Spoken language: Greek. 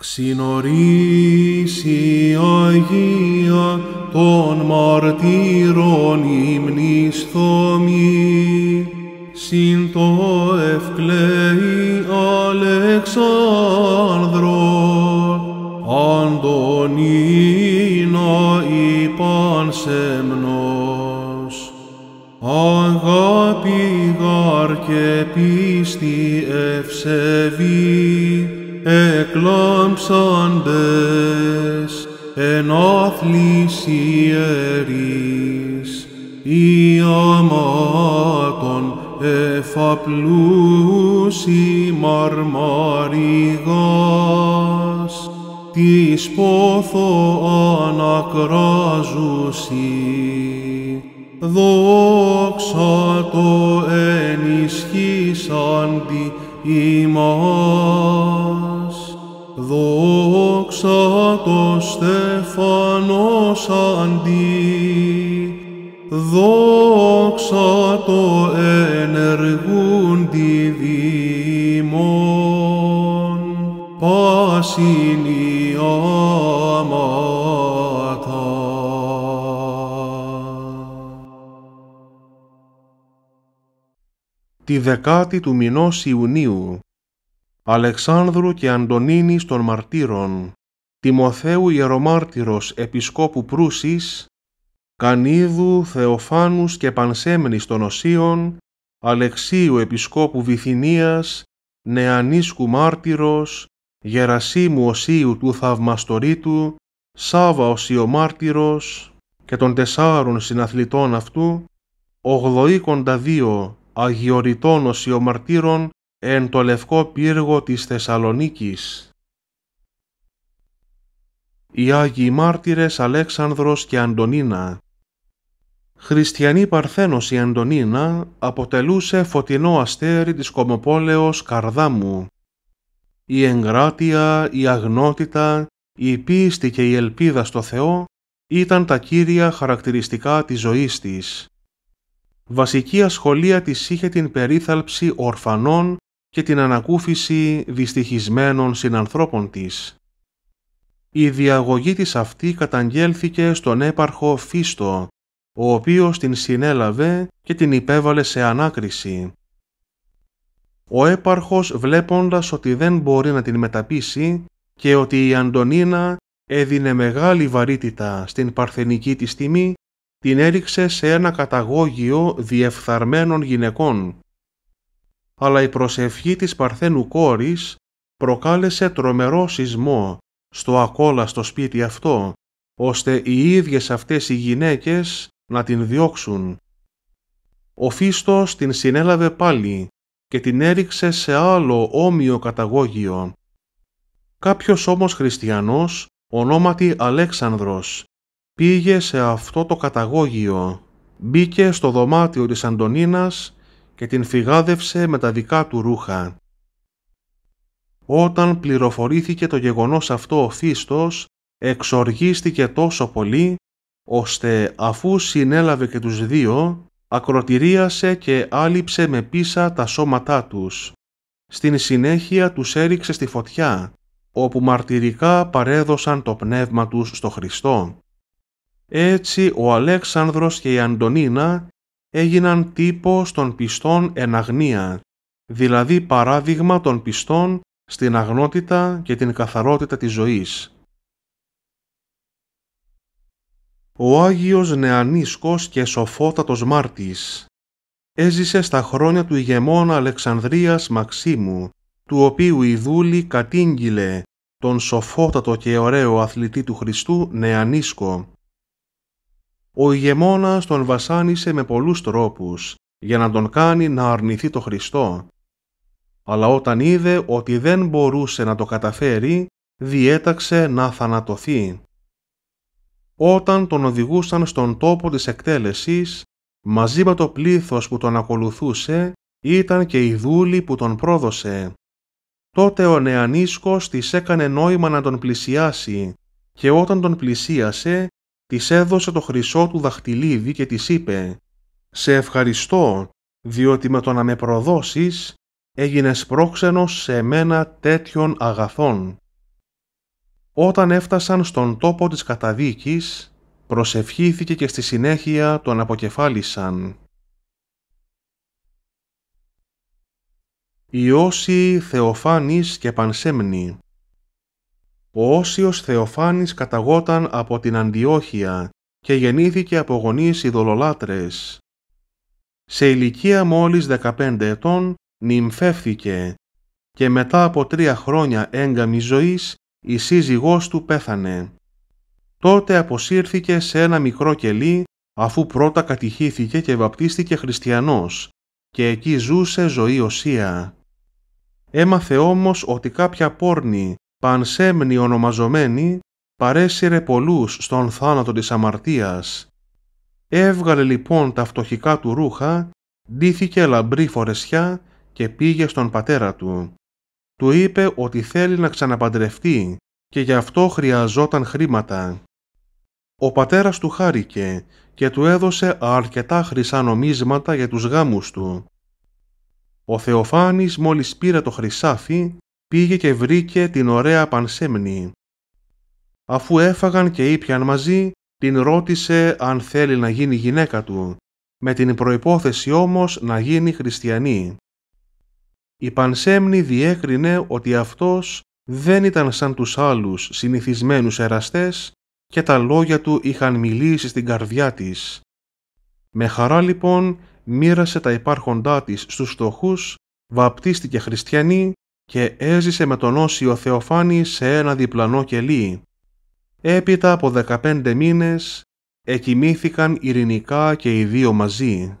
Ξηνορίσει Αγία των μαρτύρων ημνιστομή, συν το ευκλαίει Αλεξάνδρος, Αντωνίνα η σεμνός, αγάπη γάρ και πίστη ευσεβή, εκλάμψαντες εν άθλης ιερείς, ή αμάτων εφαπλούσι μαρμαριγάς, της πόθο ανακράζουσι. Δόξα το ενισχύσαντι ημάς, αντί. δόξα το ενεργούν τη δήμον, πάσιν η άματα. Τη δεκάτη του μηνός Ιουνίου, Αλεξάνδρου και Αντωνίνη των Μαρτύρων, Τιμοθέου Ιερομάρτυρος Επισκόπου Προύσης, Κανίδου Θεοφάνους και Πανσέμνης των Οσίων, Αλεξίου Επισκόπου Βυθινίας, Νεανίσκου Μάρτυρος, Γερασίμου Οσίου του Θαυμαστορίτου, Σάβα Οσιομάρτυρος και των τεσσάρων συναθλητών αυτού, ογδοήκοντα δύο αγιοριτών οσιομαρτύρων εν το λευκό πύργο της Θεσσαλονίκης οι Άγιοι Μάρτυρες Αλέξανδρος και Αντωνίνα. Χριστιανή Παρθένος η Αντωνίνα αποτελούσε φωτεινό αστέρι της κομοπόλεως Καρδάμου. Η εγκράτεια, η αγνότητα, η πίστη και η ελπίδα στο Θεό ήταν τα κύρια χαρακτηριστικά της ζωής της. Βασική ασχολία της είχε την περίθαλψη ορφανών και την ανακούφιση δυστυχισμένων συνανθρώπων της. Η διαγωγή της αυτή καταγγέλθηκε στον έπαρχο Φίστο, ο οποίος την συνέλαβε και την υπέβαλε σε ανάκριση. Ο έπαρχος βλέποντας ότι δεν μπορεί να την μεταπίσει και ότι η Αντωνίνα έδινε μεγάλη βαρύτητα στην παρθενική της τιμή, την έριξε σε ένα καταγώγιο διεφθαρμένων γυναικών. Αλλά η προσευχή της παρθένου κόρης προκάλεσε τρομερό σεισμό στο ακόλαστο σπίτι αυτό, ώστε οι ίδιες αυτές οι γυναίκες να την διώξουν. Ο Φίστος την συνέλαβε πάλι και την έριξε σε άλλο όμοιο καταγώγιο. Κάποιος όμως χριστιανός, ονόματι Αλέξανδρος, πήγε σε αυτό το καταγόγιο, μπήκε στο δωμάτιο της Αντωνίνας και την φυγάδευσε με τα δικά του ρούχα. Όταν πληροφορήθηκε το γεγονός αυτό ο θύστος εξοργίστηκε τόσο πολύ, ώστε αφού συνέλαβε και τους δύο, ακροτηρίασε και άλυψε με πίσα τα σώματά τους. Στην συνέχεια τους έριξε στη φωτιά, όπου μαρτυρικά παρέδωσαν το πνεύμα τους στο Χριστό. Έτσι ο Αλέξανδρος και η Αντωνίνα έγιναν τύπο των πιστών εν αγνία, δηλαδή παράδειγμα των πιστών στην αγνότητα και την καθαρότητα της ζωής. Ο Άγιος Νεανίσκος και Σοφότατος Μάρτης έζησε στα χρόνια του ηγεμόνα Αλεξανδρίας Μαξίμου, του οποίου η δούλη κατήγγειλε τον σοφότατο και ωραίο αθλητή του Χριστού Νεανίσκο. Ο ηγεμόνας τον βασάνισε με πολλούς τρόπους για να τον κάνει να αρνηθεί το Χριστό αλλά όταν είδε ότι δεν μπορούσε να το καταφέρει, διέταξε να θανατωθεί. Όταν τον οδηγούσαν στον τόπο της εκτέλεσης, μαζί με το πλήθος που τον ακολουθούσε, ήταν και η δούλη που τον πρόδωσε. Τότε ο νεανίσκος της έκανε νόημα να τον πλησιάσει και όταν τον πλησίασε, της έδωσε το χρυσό του δαχτυλίδι και της είπε «Σε ευχαριστώ, διότι με το να με προδώσεις Έγινε πρόξενος σε μένα τέτοιων αγαθών. Όταν έφτασαν στον τόπο της καταδίκης, προσευχήθηκε και στη συνέχεια τον αποκεφάλισαν. Ιώση Θεοφάνης και Πανσέμνη Ο Όσιος Θεοφάνης καταγόταν από την Αντιόχεια και γεννήθηκε από γονείς ειδωλολάτρες. Σε ηλικία μόλις 15 ετών νυμφεύθηκε και μετά από τρία χρόνια έγκαμη ζωής η σύζυγός του πέθανε. Τότε αποσύρθηκε σε ένα μικρό κελί αφού πρώτα κατηχήθηκε και βαπτίστηκε χριστιανός και εκεί ζούσε ζωή οσία. Έμαθε όμως ότι κάποια πόρνη, πανσέμνη ονομαζομένη, παρέσυρε πολλούς στον θάνατο της αμαρτίας. Έβγαλε λοιπόν τα φτωχικά του ρούχα, ντύθηκε λαμπρή φορεσιά και πήγε στον πατέρα του. Του είπε ότι θέλει να ξαναπαντρευτεί και γι' αυτό χρειαζόταν χρήματα. Ο πατέρας του χάρηκε και του έδωσε αρκετά χρυσά νομίσματα για τους γάμους του. Ο Θεοφάνης μόλις πήρε το χρυσάφι, πήγε και βρήκε την ωραία Πανσέμνη. Αφού έφαγαν και ήπιαν μαζί, την ρώτησε αν θέλει να γίνει γυναίκα του, με την προϋπόθεση όμως να γίνει χριστιανή η Πανσέμνη διέκρινε ότι αυτός δεν ήταν σαν τους άλλους συνηθισμένους εραστές και τα λόγια του είχαν μιλήσει στην καρδιά της. Με χαρά λοιπόν μοίρασε τα υπάρχοντά της στους φτωχούς, βαπτίστηκε χριστιανή και έζησε με τον Όσιο Θεοφάνη σε ένα διπλανό κελί. Έπειτα από 15 μήνες εκοιμήθηκαν ειρηνικά και οι δύο μαζί.